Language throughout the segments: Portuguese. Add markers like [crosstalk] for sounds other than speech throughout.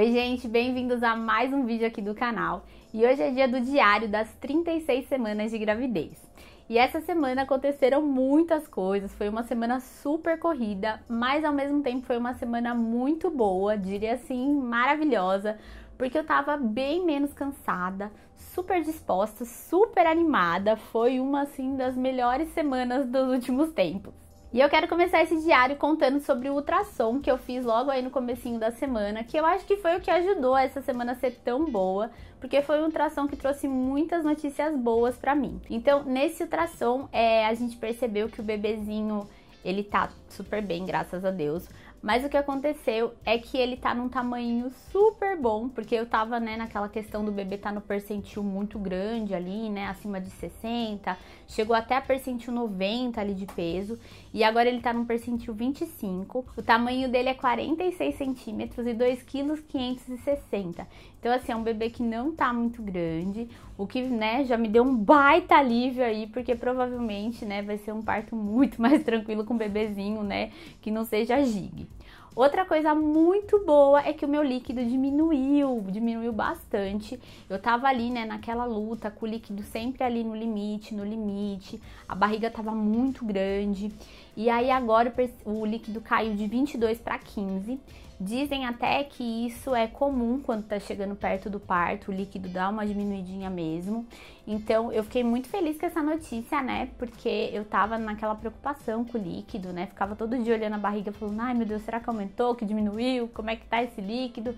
Oi, gente, bem-vindos a mais um vídeo aqui do canal. E hoje é dia do diário das 36 semanas de gravidez. E essa semana aconteceram muitas coisas, foi uma semana super corrida, mas ao mesmo tempo foi uma semana muito boa, diria assim, maravilhosa, porque eu tava bem menos cansada, super disposta, super animada. Foi uma assim das melhores semanas dos últimos tempos. E eu quero começar esse diário contando sobre o ultrassom que eu fiz logo aí no comecinho da semana, que eu acho que foi o que ajudou essa semana a ser tão boa, porque foi um ultrassom que trouxe muitas notícias boas para mim. Então, nesse ultrassom, é, a gente percebeu que o bebezinho ele tá super bem, graças a Deus. Mas o que aconteceu é que ele tá num tamanho super bom, porque eu tava, né, naquela questão do bebê tá no percentil muito grande ali, né, acima de 60, chegou até a percentil 90 ali de peso, e agora ele tá num percentil 25. O tamanho dele é 46 centímetros e 2,560 kg. Então, assim, é um bebê que não tá muito grande, o que, né, já me deu um baita alívio aí, porque provavelmente, né, vai ser um parto muito [laughs] mais tranquilo com o bebezinho, né, que não seja gigue. Outra coisa muito boa é que o meu líquido diminuiu, diminuiu bastante. Eu tava ali, né, naquela luta com o líquido sempre ali no limite, no limite. A barriga tava muito grande. E aí agora o líquido caiu de 22 para 15. Dizem até que isso é comum quando tá chegando perto do parto, o líquido dá uma diminuidinha mesmo. Então eu fiquei muito feliz com essa notícia, né? Porque eu tava naquela preocupação com o líquido, né? Ficava todo dia olhando a barriga falando, ai meu Deus, será que aumentou, que diminuiu? Como é que tá esse líquido?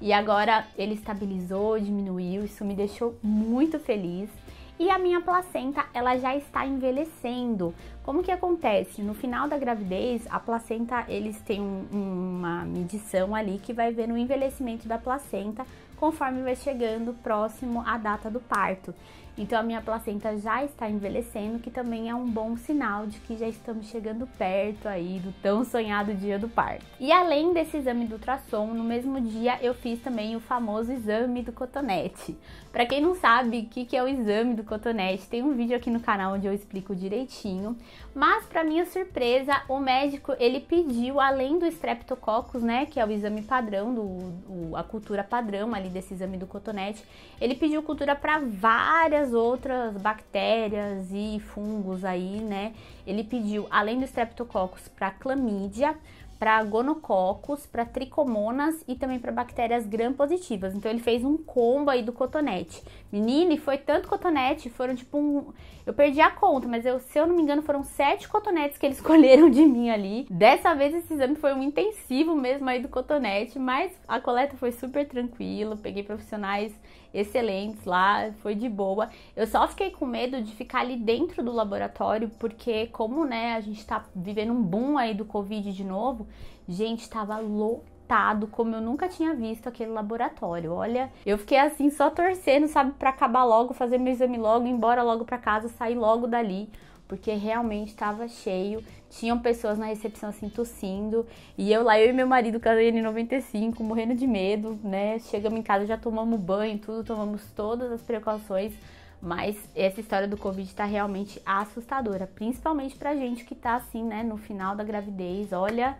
E agora ele estabilizou, diminuiu, isso me deixou muito feliz. E a minha placenta, ela já está envelhecendo, como que acontece? No final da gravidez, a placenta, eles têm um, uma medição ali que vai ver no envelhecimento da placenta conforme vai chegando próximo à data do parto. Então a minha placenta já está envelhecendo, que também é um bom sinal de que já estamos chegando perto aí do tão sonhado dia do parto. E além desse exame do ultrassom, no mesmo dia eu fiz também o famoso exame do cotonete. Para quem não sabe o que, que é o exame do cotonete, tem um vídeo aqui no canal onde eu explico direitinho. Mas para minha surpresa, o médico ele pediu além do streptococcus, né, que é o exame padrão do o, a cultura padrão ali desse exame do cotonete, ele pediu cultura para várias outras bactérias e fungos aí, né? Ele pediu além do streptococcus para clamídia, para gonococos, para tricomonas e também para bactérias gram-positivas. Então ele fez um combo aí do cotonete. Menina, e foi tanto cotonete, foram tipo um... Eu perdi a conta, mas eu, se eu não me engano foram sete cotonetes que eles [laughs] escolheram de mim ali. Dessa vez esse exame foi um intensivo mesmo aí do cotonete, mas a coleta foi super tranquila, peguei profissionais excelentes lá, foi de boa. Eu só fiquei com medo de ficar ali dentro do laboratório, porque como, né, a gente tá vivendo um boom aí do Covid de novo, Gente, tava lotado como eu nunca tinha visto aquele laboratório. Olha, eu fiquei assim só torcendo, sabe, para acabar logo, fazer meu exame logo, ir embora logo para casa, sair logo dali, porque realmente tava cheio. Tinham pessoas na recepção assim tossindo, e eu lá eu e meu marido com a N95 morrendo de medo, né? Chegamos em casa, já tomamos banho, tudo, tomamos todas as precauções mas essa história do Covid está realmente assustadora, principalmente pra gente que tá assim, né, no final da gravidez. Olha,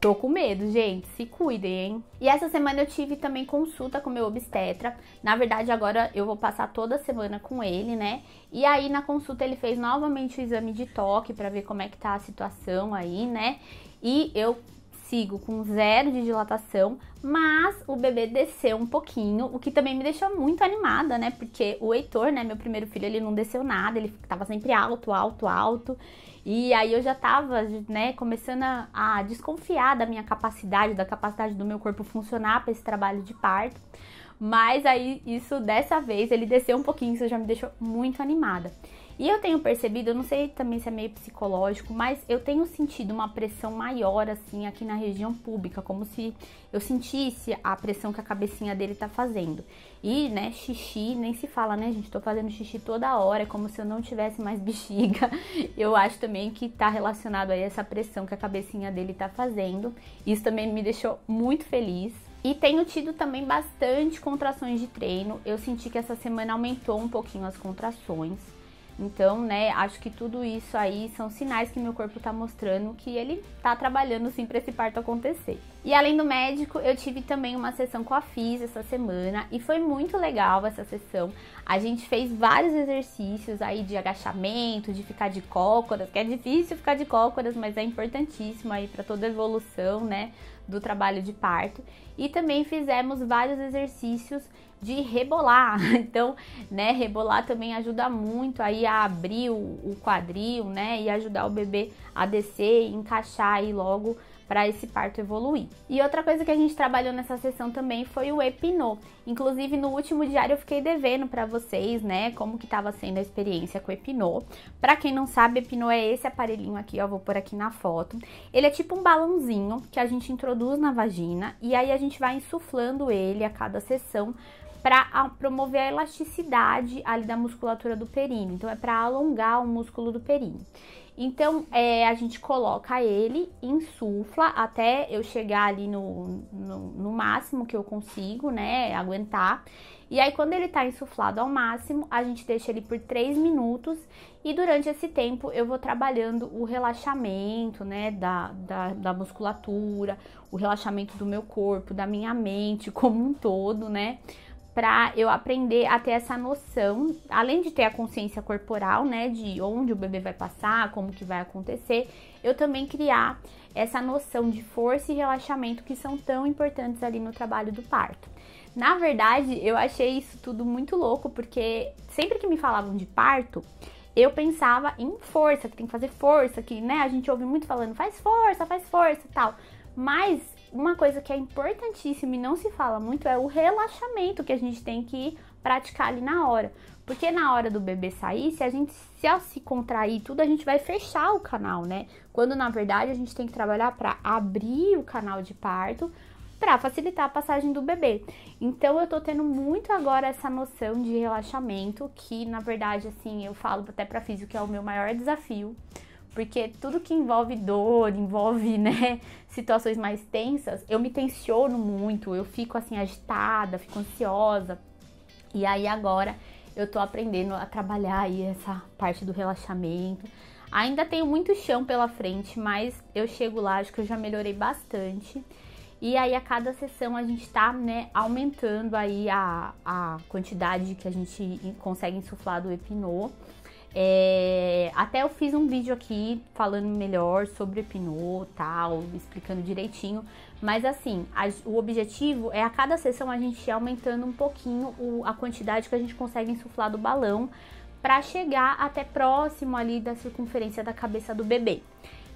Tô com medo, gente. Se cuidem, hein? E essa semana eu tive também consulta com meu obstetra. Na verdade, agora eu vou passar toda semana com ele, né? E aí na consulta ele fez novamente o exame de toque para ver como é que tá a situação aí, né? E eu sigo com zero de dilatação, mas o bebê desceu um pouquinho, o que também me deixou muito animada, né? Porque o Heitor, né, meu primeiro filho, ele não desceu nada, ele tava sempre alto, alto, alto. E aí eu já tava, né, começando a, a desconfiar da minha capacidade, da capacidade do meu corpo funcionar para esse trabalho de parto. Mas aí isso dessa vez ele desceu um pouquinho, isso já me deixou muito animada. E eu tenho percebido, eu não sei também se é meio psicológico, mas eu tenho sentido uma pressão maior assim aqui na região pública, como se eu sentisse a pressão que a cabecinha dele tá fazendo. E, né, xixi, nem se fala, né, gente? Tô fazendo xixi toda hora, é como se eu não tivesse mais [laughs] bexiga. Eu acho também que tá relacionado aí essa pressão que a cabecinha dele tá fazendo. Isso também me deixou muito feliz. E tenho tido também bastante contrações de treino. Eu senti que essa semana aumentou um pouquinho as contrações. Então, né, acho que tudo isso aí são sinais que meu corpo tá mostrando que ele tá trabalhando sim para esse parto acontecer. E além do médico, eu tive também uma sessão com a FIS essa semana e foi muito legal essa sessão. A gente fez vários exercícios aí de agachamento, de ficar de cócoras, que é difícil ficar de cócoras, mas é importantíssimo aí para toda a evolução, né, do trabalho de parto. E também fizemos vários exercícios de rebolar. [laughs] Então, né, rebolar também ajuda muito aí a abrir o, quadril, né, e ajudar o bebê a descer e encaixar aí logo para esse parto evoluir. E outra coisa que a gente trabalhou nessa sessão também foi o epinô. Inclusive no último diário eu fiquei devendo para vocês, né, como que estava sendo a experiência com o epinô. Para quem não sabe, epinô é esse aparelhinho aqui, ó, vou por aqui na foto. Ele é tipo um balãozinho que a gente introduz na vagina e aí a gente vai insuflando ele a cada sessão para promover a elasticidade ali da musculatura do períneo. Então, é para alongar o músculo do períneo. Então, é, a gente coloca ele, insufla até eu chegar ali no, no, no, máximo que eu consigo, né? Aguentar. E aí, quando ele tá insuflado ao máximo, a gente deixa ele por 3 minutos. E durante esse tempo, eu vou trabalhando o relaxamento, né? Da, da, da musculatura, o relaxamento do meu corpo, da minha mente como um todo, né? para eu aprender a ter essa noção, além de ter a consciência corporal, né, de onde o bebê vai passar, como que vai acontecer, eu também criar essa noção de força e relaxamento que são tão importantes ali no trabalho do parto. Na verdade, eu achei isso tudo muito louco, porque sempre que me falavam de parto, eu pensava em força, que tem que fazer força, que, né, a gente ouve muito falando, faz força, faz força, tal. Mas uma coisa que é importantíssima e não se fala muito é o relaxamento que a gente tem que praticar ali na hora. Porque na hora do bebê sair, se a gente se, a se contrair tudo, a gente vai fechar o canal, né? Quando na verdade a gente tem que trabalhar para abrir o canal de parto para facilitar a passagem do bebê. Então eu tô tendo muito agora essa noção de relaxamento, que na verdade assim, eu falo até para físico que é o meu maior desafio porque tudo que envolve dor, envolve, [laughs] né, situações mais tensas, eu me tensiono muito, eu fico assim agitada, fico ansiosa. E aí agora eu tô aprendendo a trabalhar aí essa parte do relaxamento. Ainda tenho muito chão pela frente, mas eu chego lá, acho que eu já melhorei bastante. E aí a cada sessão a gente tá, né, aumentando aí a, a quantidade que a gente consegue insuflar do Epinô. É, até eu fiz um vídeo aqui falando melhor sobre hipnô, tal, explicando direitinho. Mas assim, a, o objetivo é a cada sessão a gente ir aumentando um pouquinho o, a quantidade que a gente consegue insuflar do balão para chegar até próximo ali da circunferência da cabeça do bebê.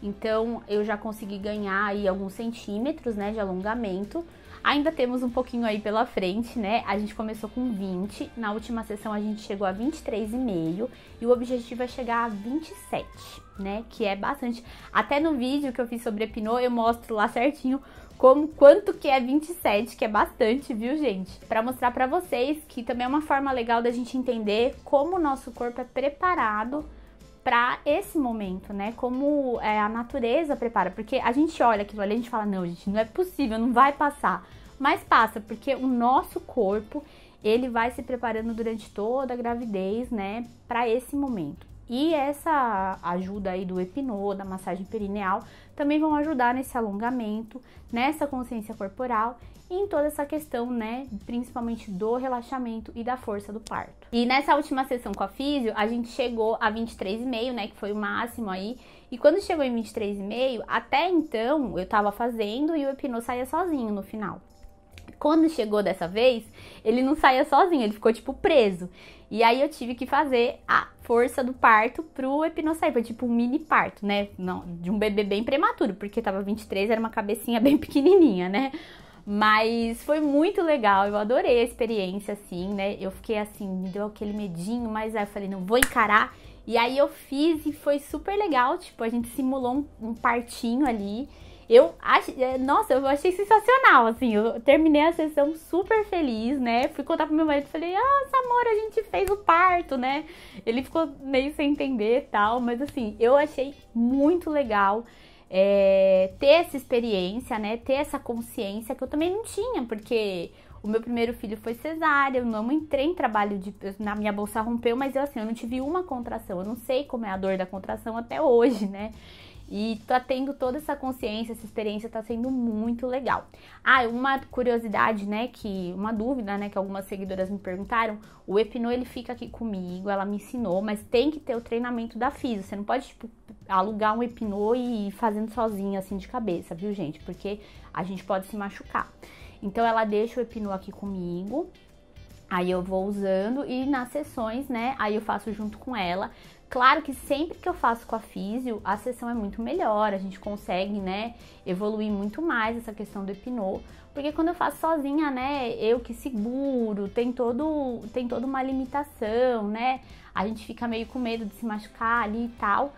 Então eu já consegui ganhar aí alguns centímetros, né, de alongamento. Ainda temos um pouquinho aí pela frente, né? A gente começou com 20, na última sessão a gente chegou a 23,5 e o objetivo é chegar a 27, né? Que é bastante. Até no vídeo que eu fiz sobre Pinot, eu mostro lá certinho como quanto que é 27, que é bastante, viu, gente? Para mostrar para vocês que também é uma forma legal da gente entender como o nosso corpo é preparado para esse momento, né? Como é, a natureza prepara, porque a gente olha aquilo ali e a gente fala: "Não, gente, não é possível, não vai passar". Mas passa, porque o nosso corpo, ele vai se preparando durante toda a gravidez, né, para esse momento. E essa ajuda aí do epinô, da massagem perineal, também vão ajudar nesse alongamento, nessa consciência corporal e em toda essa questão, né, principalmente do relaxamento e da força do parto. E nessa última sessão com a físio, a gente chegou a 23,5, né, que foi o máximo aí. E quando chegou em 23,5, até então eu tava fazendo e o epinô saía sozinho no final. Quando chegou dessa vez, ele não saía sozinho, ele ficou tipo preso. E aí eu tive que fazer a força do parto pro epinocefalia, foi tipo um mini parto, né? Não, de um bebê bem prematuro, porque tava 23, era uma cabecinha [laughs] bem pequenininha, né? Mas foi muito legal, eu adorei a experiência, assim, né? Eu fiquei assim, me deu aquele medinho, mas aí eu falei, não, vou encarar. E aí eu fiz e foi super legal, tipo, a gente simulou um, um partinho ali. Eu acho, é, nossa, eu achei sensacional, assim, eu terminei a sessão super feliz, né? Fui contar pro meu marido, falei: "Ah, amor, a gente fez o parto, né?". Ele ficou meio sem entender, tal, mas assim, eu achei muito legal. É, ter essa experiência, né? Ter essa consciência que eu também não tinha, porque o meu primeiro filho foi cesárea, eu não entrei em trabalho de. Na minha bolsa rompeu, mas eu assim, eu não tive uma contração. Eu não sei como é a dor da contração até hoje, né? E tá tendo toda essa consciência, essa experiência tá sendo muito legal. Ah, uma curiosidade, né, que uma dúvida, né, que algumas seguidoras me perguntaram, o Epinô ele fica aqui comigo, ela me ensinou, mas tem que ter o treinamento da fisa. Você não pode tipo alugar um Epinô e ir fazendo sozinho assim de cabeça, viu, gente? Porque a gente pode se machucar. Então ela deixa o Epinô aqui comigo, Aí eu vou usando e nas sessões, né? Aí eu faço junto com ela Claro que sempre que eu faço com a físio, a sessão é muito melhor, a gente consegue, né, evoluir muito mais essa questão do hipnô, porque quando eu faço sozinha, né, eu que seguro, tem todo, tem toda uma limitação, né? A gente fica meio com medo de se machucar ali e tal.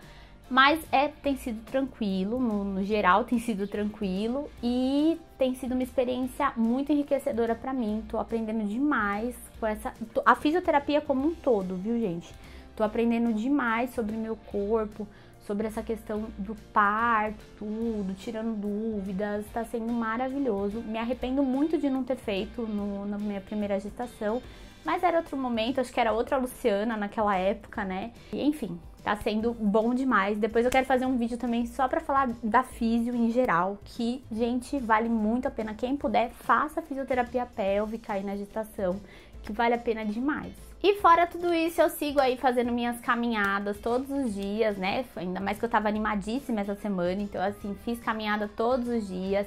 Mas é, tem sido tranquilo, no, no geral tem sido tranquilo e tem sido uma experiência muito enriquecedora para mim. Tô aprendendo demais com essa a fisioterapia como um todo, viu, gente? Tô aprendendo demais sobre meu corpo, sobre essa questão do parto, tudo, tirando dúvidas, está sendo maravilhoso. Me arrependo muito de não ter feito no, na minha primeira gestação, mas era outro momento, acho que era outra Luciana naquela época, né? E, enfim, tá sendo bom demais. Depois eu quero fazer um vídeo também só para falar da físio em geral, que, gente, vale muito a pena. Quem puder, faça fisioterapia pélvica aí na gestação, que vale a pena demais. E fora tudo isso, eu sigo aí fazendo minhas caminhadas todos os dias, né? Ainda mais que eu tava animadíssima essa semana, então assim, fiz caminhada todos os dias.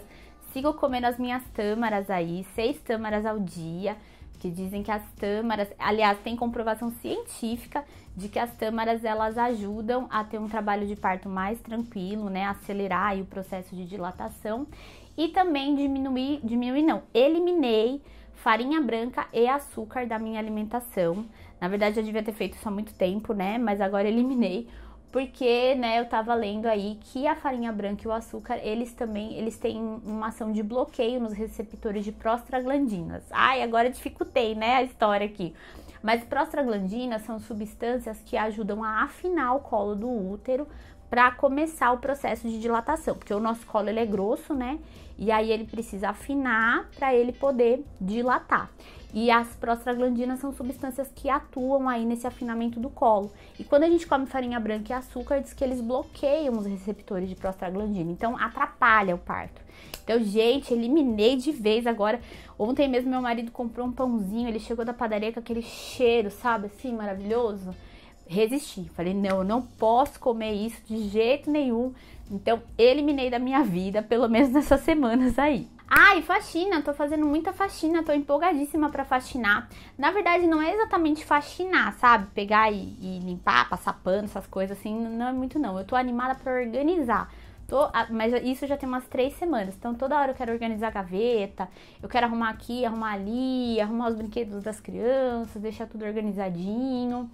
Sigo comendo as minhas tâmaras aí, seis tâmaras ao dia, que dizem que as tâmaras, aliás, tem comprovação científica de que as tâmaras elas ajudam a ter um trabalho de parto mais tranquilo, né? Acelerar o processo de dilatação e também diminuir, diminuir não, eliminei farinha branca e açúcar da minha alimentação. Na verdade, eu devia ter feito isso há muito tempo, né? Mas agora eliminei, porque, né, eu tava lendo aí que a farinha branca e o açúcar, eles também, eles têm uma ação de bloqueio nos receptores de prostaglandinas. Ai, agora dificultei, né, a história aqui. Mas prostaglandinas são substâncias que ajudam a afinar o colo do útero, para começar o processo de dilatação, porque o nosso colo ele é grosso, né? E aí ele precisa afinar para ele poder dilatar. E as prostaglandinas são substâncias que atuam aí nesse afinamento do colo. E quando a gente come farinha branca e açúcar, diz que eles bloqueiam os receptores de prostaglandina, então atrapalha o parto. Então, gente, eliminei de vez agora. Ontem mesmo meu marido comprou um pãozinho, ele chegou da padaria com aquele cheiro, sabe, assim, maravilhoso resisti. Falei, não, eu não posso comer isso de jeito nenhum. Então, eliminei da minha vida, pelo menos nessas [laughs] semanas aí. Ai, ah, faxina, tô fazendo muita faxina, tô empolgadíssima para faxinar. Na verdade, não é exatamente faxinar, sabe? Pegar e, e, limpar, passar pano, essas coisas assim, não é muito não. Eu tô animada para organizar. Tô, mas isso já tem umas três semanas. Então toda hora eu quero organizar a gaveta, eu quero arrumar aqui, arrumar ali, arrumar os brinquedos das crianças, deixar tudo organizadinho.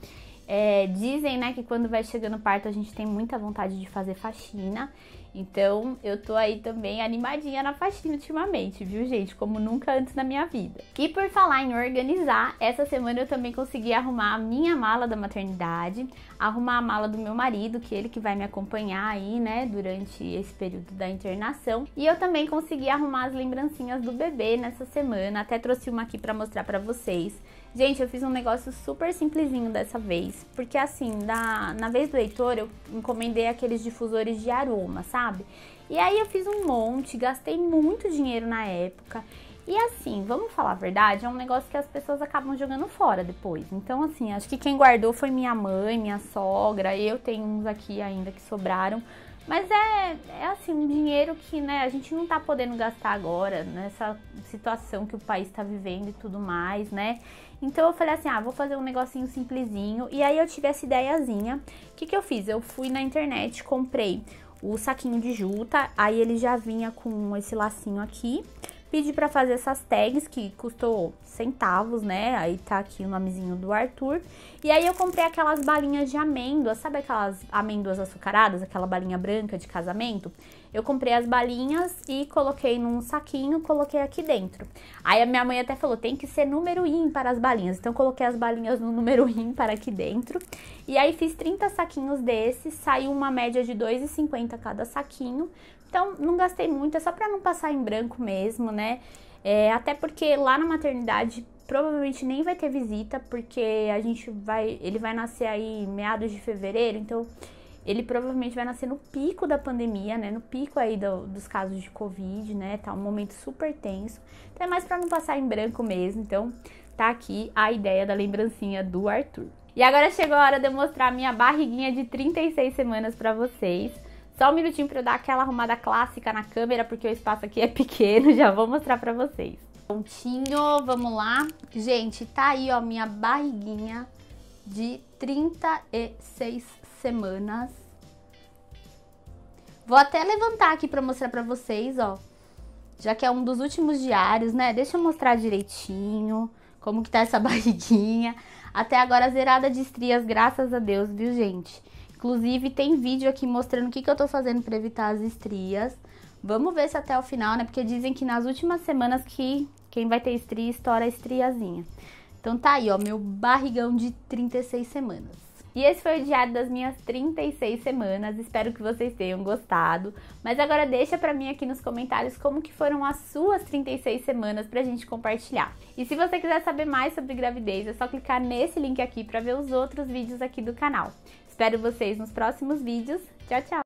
É, dizem, né, que quando vai chegando parto a gente tem muita vontade de fazer faxina. Então, eu tô aí também animadinha na faxina ultimamente, viu, gente? Como nunca antes na minha vida. E por falar em organizar, essa semana eu também consegui arrumar a minha mala da maternidade, arrumar a mala do meu marido, que é ele que vai me acompanhar aí, né, durante esse período da internação. E eu também consegui arrumar as lembrancinhas do bebê nessa semana. Até trouxe uma aqui para mostrar para vocês Gente, eu fiz um negócio super simplesinho dessa vez, porque assim, da, na vez do Heitor eu encomendei aqueles difusores de aroma, sabe? E aí eu fiz um monte, gastei muito dinheiro na época. E assim, vamos falar a verdade, é um negócio que as pessoas acabam jogando fora depois. Então, assim, acho que quem guardou foi minha mãe, minha sogra, eu tenho uns aqui ainda que sobraram, mas é, é assim, um dinheiro que né, a gente não tá podendo gastar agora, nessa situação que o país tá vivendo e tudo mais, né? Então eu falei assim, ah, vou fazer um negocinho simplesinho. E aí eu tive essa ideiazinha. O que, que eu fiz? Eu fui na internet, comprei o saquinho de juta, aí ele já vinha com esse lacinho aqui. Pedi para fazer essas tags que custou centavos, né? Aí tá aqui o nomezinho do Arthur. E aí eu comprei aquelas balinhas de amêndoas, sabe aquelas amêndoas açucaradas, aquela balinha branca de casamento? eu comprei as balinhas e coloquei num saquinho, coloquei aqui dentro. Aí a minha mãe até falou, tem que ser número ímpar as balinhas. Então eu coloquei as balinhas no número [laughs] ímpar aqui dentro. E aí fiz 30 saquinhos desses, saiu uma média de 2,50 cada saquinho. Então não gastei muito, é só para não passar em branco mesmo, né? É, até porque lá na maternidade provavelmente nem vai ter visita, porque a gente vai, ele vai nascer aí meados de fevereiro, então ele provavelmente vai nascer no pico da pandemia, né? No pico aí do, dos casos de Covid, né? Tá um momento super tenso. Até mais para não passar em branco mesmo. Então, tá aqui a ideia da lembrancinha do Arthur. E agora chegou a hora de eu mostrar minha barriguinha de 36 semanas para vocês. Só um minutinho para eu dar aquela arrumada clássica na câmera, porque o espaço aqui é pequeno, [laughs] já vou mostrar para vocês. Prontinho, vamos lá. Gente, tá aí, ó, minha barriguinha de 36 semanas. Vou até levantar aqui para mostrar para vocês, ó. Já que é um dos últimos diários, né? Deixa eu mostrar direitinho como que tá essa [laughs] barriguinha. Até agora zerada de estrias, graças a Deus, viu, gente? Inclusive, tem vídeo aqui mostrando o que, que eu tô fazendo para evitar as estrias. Vamos ver se até o final, né? Porque dizem que nas últimas semanas que quem vai ter estria estoura a estriazinha. Então tá aí, ó, meu barrigão de 36 semanas. E esse foi o diário das minhas 36 semanas. Espero que vocês tenham gostado. Mas agora deixa para mim aqui nos comentários como que foram as suas 36 semanas pra gente compartilhar. E se você quiser saber mais sobre gravidez, é só clicar nesse link aqui para ver os outros vídeos aqui do canal. Espero vocês nos próximos vídeos. Tchau, tchau.